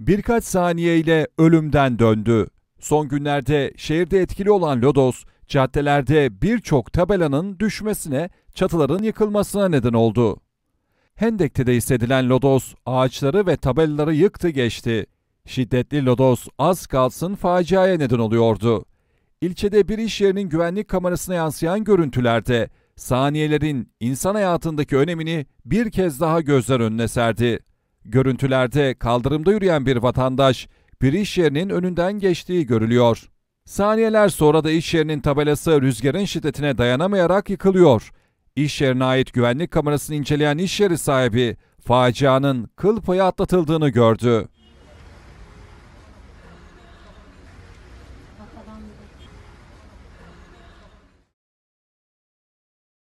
Birkaç saniyeyle ölümden döndü. Son günlerde şehirde etkili olan lodos, caddelerde birçok tabelanın düşmesine, çatıların yıkılmasına neden oldu. Hendek'te de hissedilen lodos ağaçları ve tabelaları yıktı geçti. Şiddetli lodos az kalsın faciaya neden oluyordu. İlçede bir iş yerinin güvenlik kamerasına yansıyan görüntülerde saniyelerin insan hayatındaki önemini bir kez daha gözler önüne serdi. Görüntülerde kaldırımda yürüyen bir vatandaş bir iş yerinin önünden geçtiği görülüyor. Saniyeler sonra da iş yerinin tabelası rüzgarın şiddetine dayanamayarak yıkılıyor. İş yerine ait güvenlik kamerasını inceleyen iş yeri sahibi facianın kıl payı atlatıldığını gördü.